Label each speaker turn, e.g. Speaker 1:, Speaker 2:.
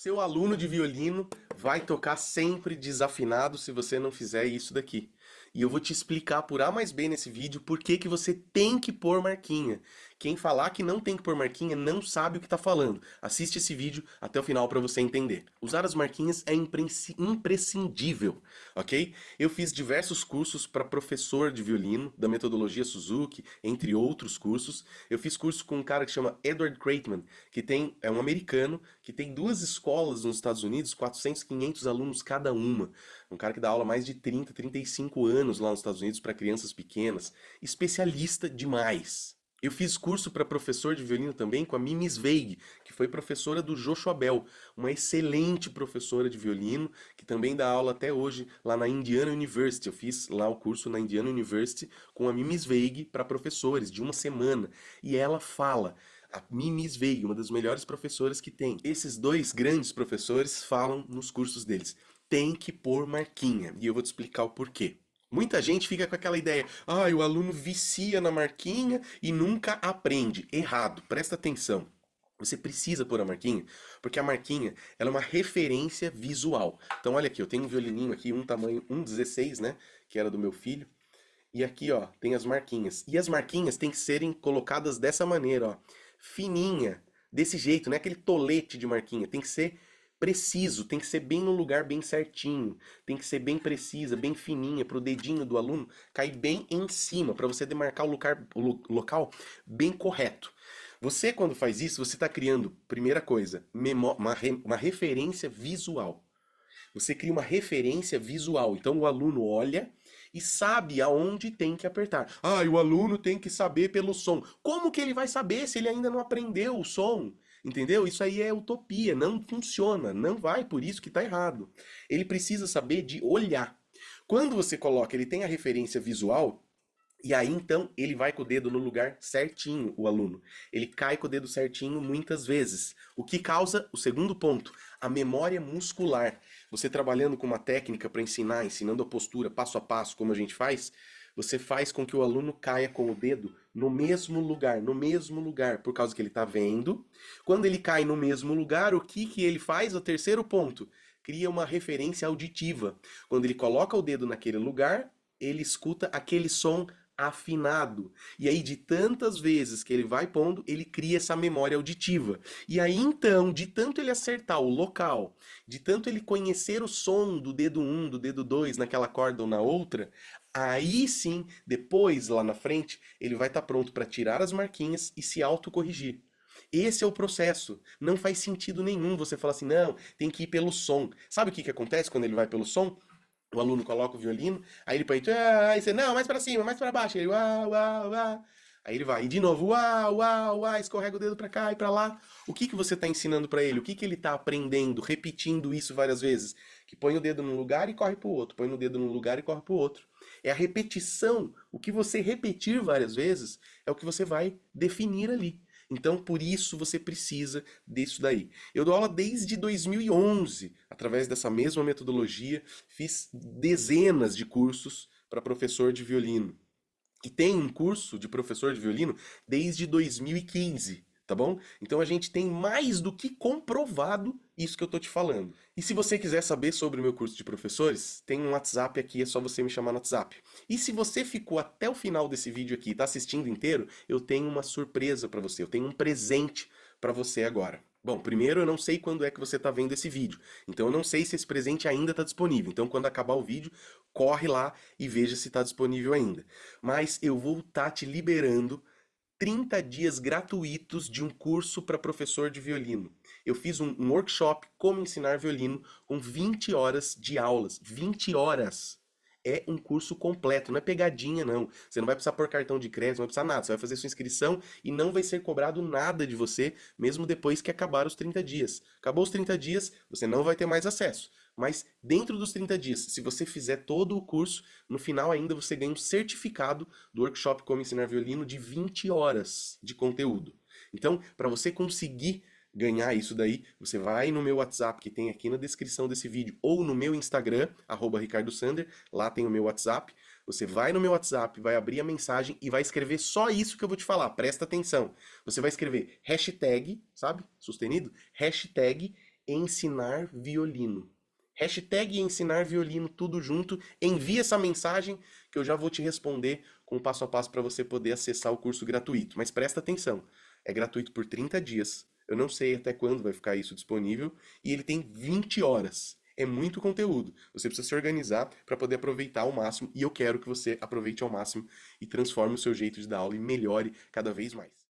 Speaker 1: Seu aluno de violino vai tocar sempre desafinado se você não fizer isso daqui. E eu vou te explicar por A mais B nesse vídeo por que, que você tem que pôr marquinha. Quem falar que não tem que pôr marquinha não sabe o que está falando. Assiste esse vídeo até o final para você entender. Usar as marquinhas é imprescindível, ok? Eu fiz diversos cursos para professor de violino, da metodologia Suzuki, entre outros cursos. Eu fiz curso com um cara que chama Edward Craitman, que tem, é um americano, que tem duas escolas nos Estados Unidos, 400, 500 alunos cada uma. Um cara que dá aula mais de 30, 35 5 anos lá nos Estados Unidos para crianças pequenas, especialista demais. Eu fiz curso para professor de violino também com a Mimi Sveig, que foi professora do Joshua Bell, uma excelente professora de violino, que também dá aula até hoje lá na Indiana University. Eu fiz lá o curso na Indiana University com a Mimi Sveig para professores, de uma semana. E ela fala a Mimi Sveig, uma das melhores professoras que tem. Esses dois grandes professores falam nos cursos deles. Tem que pôr marquinha, e eu vou te explicar o porquê. Muita gente fica com aquela ideia, ah, o aluno vicia na marquinha e nunca aprende. Errado, presta atenção. Você precisa pôr a marquinha, porque a marquinha ela é uma referência visual. Então olha aqui, eu tenho um violininho aqui, um tamanho 1,16, né? Que era do meu filho. E aqui, ó, tem as marquinhas. E as marquinhas têm que serem colocadas dessa maneira, ó. Fininha, desse jeito, não é aquele tolete de marquinha. Tem que ser preciso, tem que ser bem no lugar bem certinho, tem que ser bem precisa, bem fininha, para o dedinho do aluno cair bem em cima, para você demarcar o, lugar, o local bem correto. Você, quando faz isso, você está criando, primeira coisa, uma, re uma referência visual. Você cria uma referência visual. Então o aluno olha e sabe aonde tem que apertar. Ah, e o aluno tem que saber pelo som. Como que ele vai saber se ele ainda não aprendeu o som? Entendeu? Isso aí é utopia, não funciona, não vai, por isso que está errado. Ele precisa saber de olhar. Quando você coloca, ele tem a referência visual, e aí então ele vai com o dedo no lugar certinho, o aluno. Ele cai com o dedo certinho muitas vezes. O que causa o segundo ponto, a memória muscular. Você trabalhando com uma técnica para ensinar, ensinando a postura passo a passo, como a gente faz, você faz com que o aluno caia com o dedo no mesmo lugar, no mesmo lugar, por causa que ele está vendo. Quando ele cai no mesmo lugar, o que, que ele faz? O terceiro ponto, cria uma referência auditiva. Quando ele coloca o dedo naquele lugar, ele escuta aquele som afinado. E aí, de tantas vezes que ele vai pondo, ele cria essa memória auditiva. E aí, então, de tanto ele acertar o local, de tanto ele conhecer o som do dedo 1, um, do dedo 2, naquela corda ou na outra, Aí sim, depois, lá na frente, ele vai estar tá pronto para tirar as marquinhas e se autocorrigir. Esse é o processo. Não faz sentido nenhum você falar assim, não, tem que ir pelo som. Sabe o que, que acontece quando ele vai pelo som? O aluno coloca o violino, aí ele põe, ah", aí você, não, mais para cima, mais para baixo. Aí ele, uau, uau, uau. Aí ele vai, e de novo, uau, uau, uau, escorrega o dedo para cá e para lá. O que, que você está ensinando para ele? O que, que ele está aprendendo, repetindo isso várias vezes? Que põe o dedo num lugar e corre para o outro, põe o dedo num lugar e corre para o outro. É a repetição. O que você repetir várias vezes é o que você vai definir ali. Então, por isso você precisa disso daí. Eu dou aula desde 2011, através dessa mesma metodologia, fiz dezenas de cursos para professor de violino. E tem um curso de professor de violino desde 2015 tá bom? Então a gente tem mais do que comprovado isso que eu tô te falando. E se você quiser saber sobre o meu curso de professores, tem um WhatsApp aqui, é só você me chamar no WhatsApp. E se você ficou até o final desse vídeo aqui e tá assistindo inteiro, eu tenho uma surpresa para você, eu tenho um presente para você agora. Bom, primeiro eu não sei quando é que você tá vendo esse vídeo, então eu não sei se esse presente ainda tá disponível. Então quando acabar o vídeo, corre lá e veja se tá disponível ainda. Mas eu vou estar tá te liberando 30 dias gratuitos de um curso para professor de violino. Eu fiz um, um, workshop como ensinar violino com 20 horas de aulas. 20 horas! É um curso completo, não é pegadinha, não. Você não vai precisar por cartão de crédito, não vai precisar nada. Você vai fazer sua inscrição e não vai ser cobrado nada de você, mesmo depois que acabar os 30 dias. Acabou os 30 dias, você não vai ter mais acesso mas dentro dos 30 dias, se você fizer todo o curso, no final ainda você ganha um certificado do workshop Como Ensinar Violino de 20 horas de conteúdo. Então, para você conseguir ganhar isso daí, você vai no meu WhatsApp que tem aqui na descrição desse vídeo ou no meu Instagram, arroba Ricardo Sander, lá tem o meu WhatsApp. Você vai no meu WhatsApp, vai abrir a mensagem e vai escrever só isso que eu vou te falar, presta atenção. Você vai escrever hashtag, sabe? Sustenido? Hashtag ensinar violino hashtag ensinar violino tudo junto. Envie essa mensagem que eu já vou te responder com passo a passo para você poder acessar o curso gratuito. Mas presta atenção, é gratuito por 30 dias. Eu não sei até quando vai ficar isso disponível e ele tem 20 horas. É muito conteúdo. Você precisa se organizar para poder aproveitar ao máximo e eu quero que você aproveite ao máximo e transforme o seu jeito de dar aula e melhore cada vez mais.